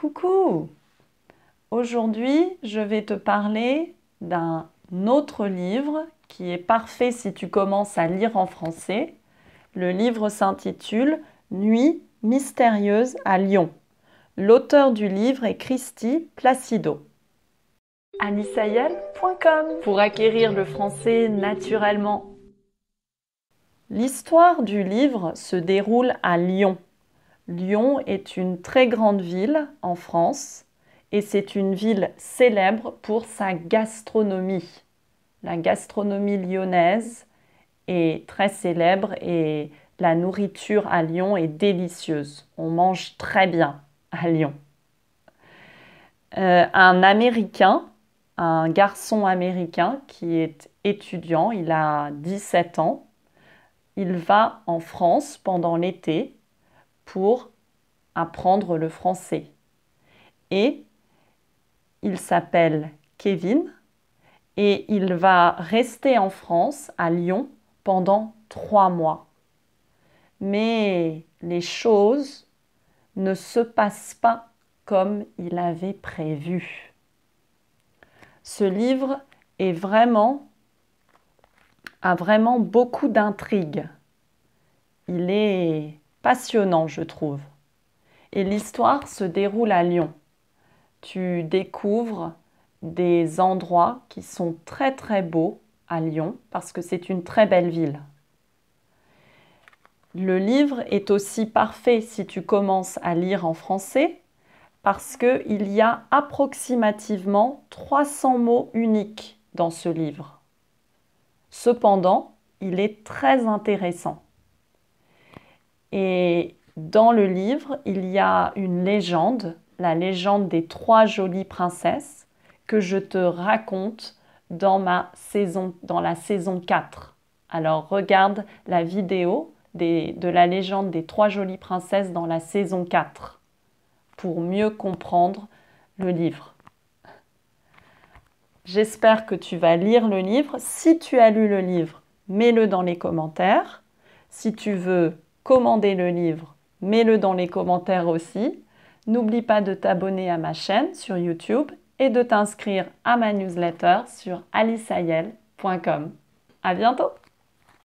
Coucou Aujourd'hui, je vais te parler d'un autre livre qui est parfait si tu commences à lire en français. Le livre s'intitule Nuit mystérieuse à Lyon. L'auteur du livre est Christy Placido. Anissayel.com pour acquérir le français naturellement. L'histoire du livre se déroule à Lyon, Lyon est une très grande ville en France et c'est une ville célèbre pour sa gastronomie. La gastronomie lyonnaise est très célèbre et la nourriture à Lyon est délicieuse. On mange très bien à Lyon. Euh, un Américain, un garçon américain qui est étudiant, il a 17 ans, il va en France pendant l'été pour apprendre le français. Et il s'appelle Kevin et il va rester en France, à Lyon, pendant trois mois. Mais les choses ne se passent pas comme il avait prévu. Ce livre est vraiment a vraiment beaucoup d'intrigues. Il est passionnant, je trouve. Et l'histoire se déroule à Lyon. Tu découvres des endroits qui sont très très beaux à Lyon parce que c'est une très belle ville. Le livre est aussi parfait si tu commences à lire en français parce qu'il y a approximativement 300 mots uniques dans ce livre. Cependant, il est très intéressant. Et dans le livre, il y a une légende, la légende des trois jolies princesses, que je te raconte dans, ma saison, dans la saison 4. Alors regarde la vidéo de la légende des trois jolies princesses dans la saison 4 pour mieux comprendre le livre. J'espère que tu vas lire le livre. Si tu as lu le livre, mets-le dans les commentaires. Si tu veux commandez le livre, mets-le dans les commentaires aussi. N'oublie pas de t'abonner à ma chaîne sur YouTube et de t'inscrire à ma newsletter sur aliceayel.com. À bientôt!